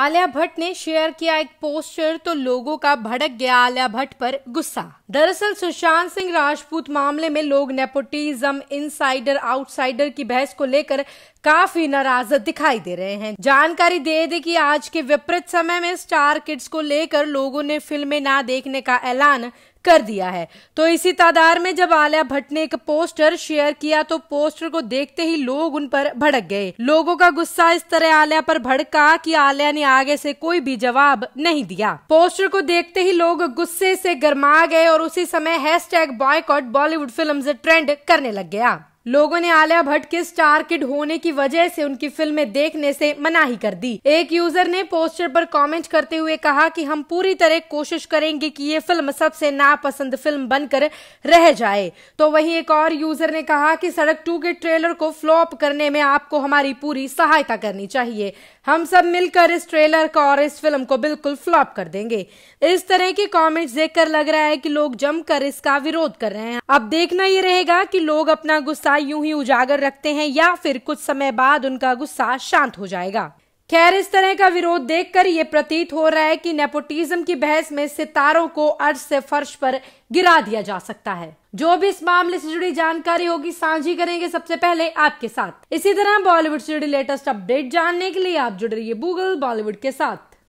आलिया भट्ट ने शेयर किया एक पोस्टर तो लोगों का भड़क गया आलिया भट्ट पर गुस्सा दरअसल सुशांत सिंह राजपूत मामले में लोग नेपोटिज्म इनसाइडर आउटसाइडर की बहस को लेकर काफी नाराज दिखाई दे रहे हैं जानकारी दे दे कि आज के विपरीत समय में स्टार किड्स को लेकर लोगों ने फिल्में ना देखने का ऐलान कर दिया है तो इसी तादार में जब आलिया भट्ट ने एक पोस्टर शेयर किया तो पोस्टर को देखते ही लोग उन पर भड़क गए लोगों का गुस्सा इस तरह आलिया पर भड़का कि आलिया ने आगे से कोई भी जवाब नहीं दिया पोस्टर को देखते ही लोग गुस्से से गर्मा गए और उसी समय hashtag boycott Bollywood film trend करने लग गया लोगों ने आलिया भट्ट के स्टार किड होने की वजह से उनकी फिल्में देखने से मनाही कर दी एक यूजर ने पोस्टर पर कमेंट करते हुए कहा कि हम पूरी तरह कोशिश करेंगे कि ये फिल्म सबसे नापसंद फिल्म बनकर रह जाए तो वहीं एक और यूजर ने कहा कि सड़क टू के ट्रेलर को फ्लॉप करने में आपको हमारी पूरी सहायता करनी चाहिए हम सब मिलकर इस ट्रेलर को और इस फिल्म को बिल्कुल फ्लॉप कर देंगे इस तरह के कॉमेंट देखकर लग रहा है की लोग जमकर इसका विरोध कर रहे हैं अब देखना ये रहेगा की लोग अपना गुस्सा गुस्सा यूं ही उजागर रखते हैं या फिर कुछ समय बाद उनका गुस्सा शांत हो जाएगा खैर इस तरह का विरोध देखकर ये प्रतीत हो रहा है कि नेपोटिज्म की बहस में सितारों को अर्ज से फर्श पर गिरा दिया जा सकता है जो भी इस मामले से जुड़ी जानकारी होगी साझी करेंगे सबसे पहले आपके साथ इसी तरह बॉलीवुड से जुड़ी लेटेस्ट अपडेट जानने के लिए आप जुड़ रही है गूगल बॉलीवुड के साथ